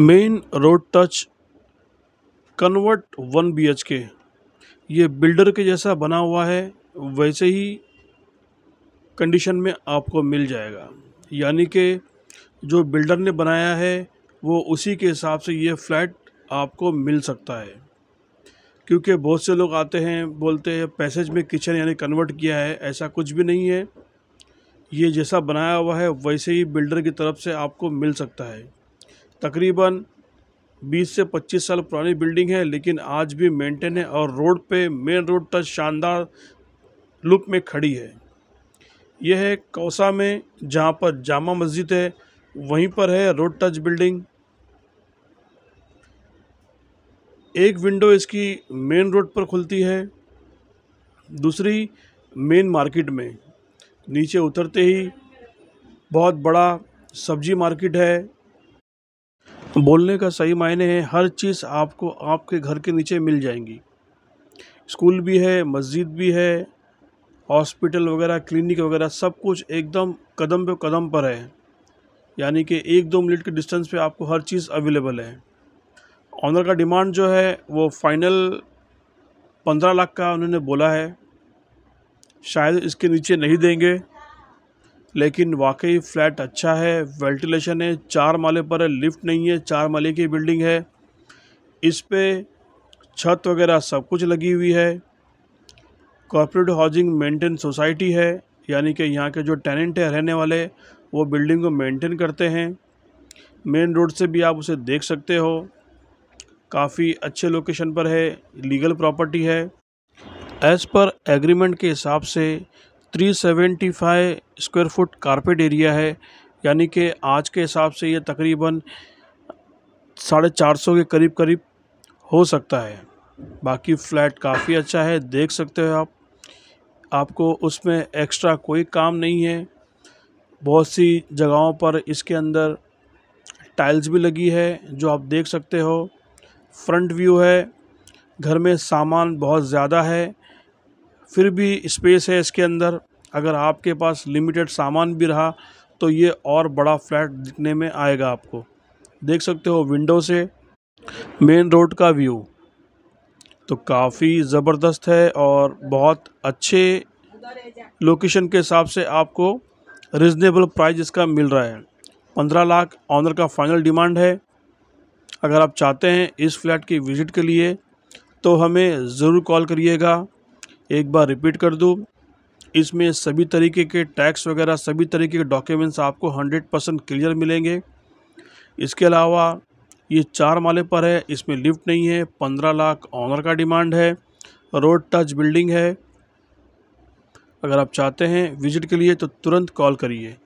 main road touch convert one B H K ये builder के जैसा बना हुआ है वैसे ही कंडीशन में आपको मिल जाएगा यानी कि जो बिल्डर ने बनाया है वो उसी के हिसाब से ये फ्लैट आपको मिल सकता है क्योंकि बहुत से लोग आते हैं बोलते हैं पैसेज में किचन यानी कन्वर्ट किया है ऐसा कुछ भी नहीं है ये जैसा बनाया हुआ है वैसे ही बिल्डर की तरफ से आपको मिल सकता है तकरीबन 20 से 25 साल पुरानी बिल्डिंग है लेकिन आज भी मेंटेन है और रोड पे मेन रोड तक शानदार लुक में खड़ी है यह है कौसा में जहाँ पर जामा मस्जिद है वहीं पर है रोड टच बिल्डिंग एक विंडो इसकी मेन रोड पर खुलती है दूसरी मेन मार्केट में नीचे उतरते ही बहुत बड़ा सब्जी मार्केट है बोलने का सही मायने है हर चीज़ आपको आपके घर के नीचे मिल जाएंगी स्कूल भी है मस्जिद भी है हॉस्पिटल वगैरह क्लिनिक वगैरह सब कुछ एकदम कदम पे कदम पर है यानी कि एक दो मिनट के डिस्टेंस पे आपको हर चीज़ अवेलेबल है ऑनर का डिमांड जो है वो फाइनल पंद्रह लाख का उन्होंने बोला है शायद इसके नीचे नहीं देंगे लेकिन वाकई फ्लैट अच्छा है वेंटिलेशन है चार माले पर है लिफ्ट नहीं है चार माले की बिल्डिंग है इस पर छत वगैरह सब कुछ लगी हुई है कॉरपोरेट हाउसिंग मेंटेन सोसाइटी है यानी कि यहाँ के जो टेनेंट है रहने वाले वो बिल्डिंग को मेंटेन करते हैं मेन रोड से भी आप उसे देख सकते हो काफ़ी अच्छे लोकेशन पर है लीगल प्रॉपर्टी है एज़ पर एग्रीमेंट के हिसाब से 375 स्क्वायर फुट कारपेट एरिया है यानी कि आज के हिसाब से ये तकरीबन साढ़े चार सौ के करीब करीब हो सकता है बाकी फ्लैट काफ़ी अच्छा है देख सकते हो आप आपको उसमें एक्स्ट्रा कोई काम नहीं है बहुत सी जगहों पर इसके अंदर टाइल्स भी लगी है जो आप देख सकते हो फ्रंट व्यू है घर में सामान बहुत ज़्यादा है फिर भी स्पेस है इसके अंदर अगर आपके पास लिमिटेड सामान भी रहा तो ये और बड़ा फ्लैट दिखने में आएगा आपको देख सकते हो विंडो से मेन रोड का व्यू तो काफ़ी ज़बरदस्त है और बहुत अच्छे लोकेशन के हिसाब से आपको रिजनेबल प्राइस इसका मिल रहा है पंद्रह लाख ऑनर का फाइनल डिमांड है अगर आप चाहते हैं इस फ्लैट की विज़िट के लिए तो हमें ज़रूर कॉल करिएगा एक बार रिपीट कर दूँ इसमें सभी तरीके के टैक्स वगैरह सभी तरीके के डॉक्यूमेंट्स आपको हंड्रेड परसेंट क्लियर मिलेंगे इसके अलावा ये चार माले पर है इसमें लिफ्ट नहीं है पंद्रह लाख ऑनर का डिमांड है रोड टच बिल्डिंग है अगर आप चाहते हैं विजिट के लिए तो तुरंत कॉल करिए